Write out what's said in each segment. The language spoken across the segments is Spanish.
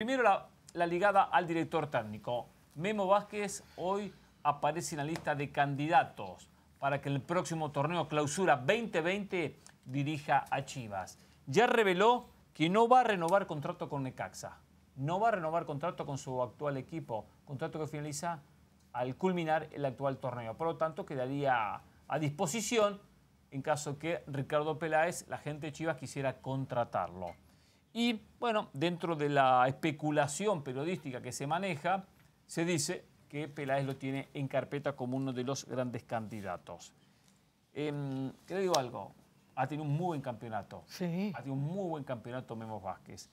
Primero la, ligada al director técnico. Memo Vázquez hoy aparece en la lista de candidatos para que el próximo torneo clausura 2020 dirija a Chivas. Ya reveló que no va a renovar contrato con Necaxa. No va a renovar contrato con su actual equipo. Contrato que finaliza al culminar el actual torneo. Por lo tanto, quedaría a disposición en caso que Ricardo Peláez, la gente de Chivas, quisiera contratarlo. Y bueno, dentro de la especulación periodística que se maneja, se dice que Peláez lo tiene en carpeta como uno de los grandes candidatos. Eh, le digo algo, ha tenido un muy buen campeonato. Sí. Ha tenido un muy buen campeonato Memo Vázquez.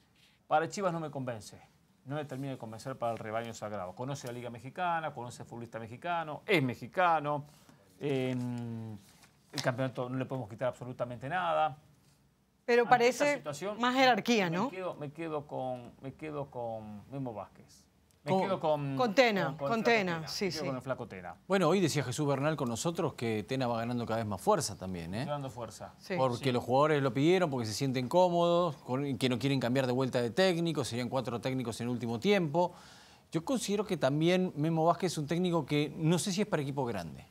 Para Chivas no me convence, no me termina de convencer para el rebaño sagrado. Conoce la Liga Mexicana, conoce al futbolista mexicano, es mexicano. Em, el campeonato no le podemos quitar absolutamente nada. Pero parece más jerarquía, ¿no? Me quedo, con me quedo con Memo Vázquez. Me con, quedo con... Con Tena, con, Tena, sí, sí. Con flaco Bueno, hoy decía Jesús Bernal con nosotros que Tena va ganando cada vez más fuerza también, ¿eh? Ganando fuerza. Porque los jugadores lo pidieron, porque se sienten cómodos, que no quieren cambiar de vuelta de técnico, serían cuatro técnicos en último tiempo. Yo considero que también Memo Vázquez es un técnico que no sé si es para equipo grande.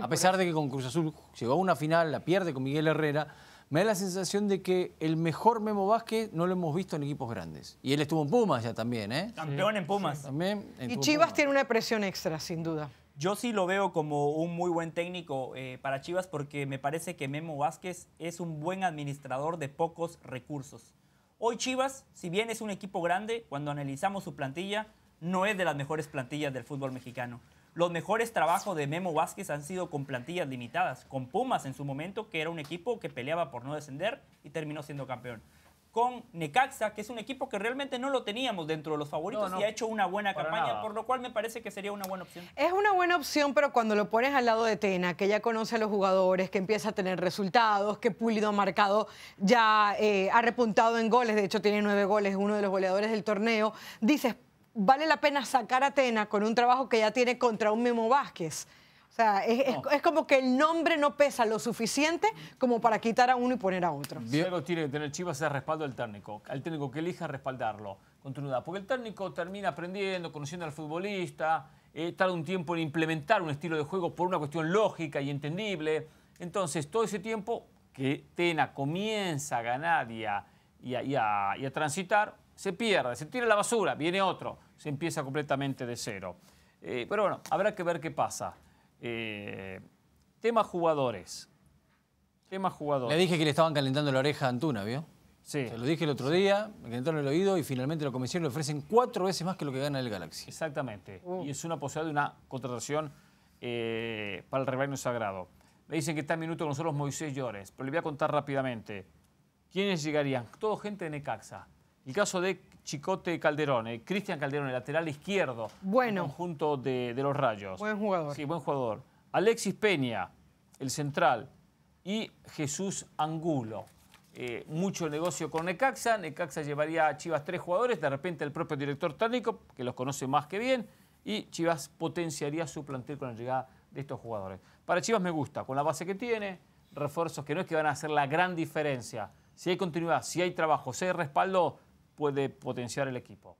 a pesar de que con Cruz Azul llegó a una final, la pierde con Miguel Herrera me da la sensación de que el mejor Memo Vázquez no lo hemos visto en equipos grandes. Y él estuvo en Pumas ya también, ¿eh? Campeón en Pumas. también y Chivas tiene una presión extra, sin duda. Yo sí lo veo como un muy buen técnico eh, para Chivas porque me parece que Memo Vázquez es un buen administrador de pocos recursos. Hoy Chivas, si bien es un equipo grande, cuando analizamos su plantilla, no es de las mejores plantillas del fútbol mexicano. Los mejores trabajos de Memo Vázquez han sido con plantillas limitadas, con Pumas en su momento, que era un equipo que peleaba por no descender y terminó siendo campeón. Con Necaxa, que es un equipo que realmente no lo teníamos dentro de los favoritos y ha hecho una buena campaña, por lo cual me parece que sería una buena opción. Es una buena opción, pero cuando lo pones al lado de Tena, que ya conoce a los jugadores, que empieza a tener resultados, que Pulido ha marcado, ya eh, ha repuntado en goles, de hecho tiene nueve goles, uno de los goleadores del torneo, dices, vale la pena sacar a Atena con un trabajo que ya tiene contra un Memo Vázquez. O sea, es, como que el nombre no pesa lo suficiente como para quitar a uno y poner a otro. Diego tiene que tener Chivas el respaldo del técnico, al técnico que elija respaldarlo, continuidad. Porque el técnico termina aprendiendo, conociendo al futbolista, eh, tarda un tiempo en implementar un estilo de juego por una cuestión lógica y entendible. Entonces, todo ese tiempo que Tena comienza a ganar y a transitar, se pierde, se tira la basura, viene otro, se empieza completamente de cero. Eh, pero bueno, habrá que ver qué pasa. Eh, tema jugadores. Tema jugadores. Le dije que le estaban calentando la oreja a Antuna, ¿vio? Sí. Se lo dije el otro día, me calentaron el oído y finalmente lo comisión le ofrecen cuatro veces más que lo que gana el Galaxy. Exactamente. Uh. Y es una posibilidad de una contratación eh, para el rebaño sagrado. Me dicen que está en minuto con nosotros Moisés Llores, pero le voy a contar rápidamente. ¿Quiénes llegarían? Todo gente de Necaxa. El caso de Chicote Calderón, eh, Cristian Calderón, el lateral izquierdo. Bueno. Conjunto de, los Rayos. Buen jugador. Sí, buen jugador. Alexis Peña, el central. Y Jesús Angulo. Eh, mucho negocio con Necaxa. Necaxa llevaría a Chivas tres jugadores. De repente el propio director técnico, que los conoce más que bien. Y Chivas potenciaría su plantel con la llegada de estos jugadores. Para Chivas me gusta, con la base que tiene, refuerzos que no es que van a hacer la gran diferencia. Si hay continuidad, si hay trabajo, si hay respaldo, puede potenciar el equipo?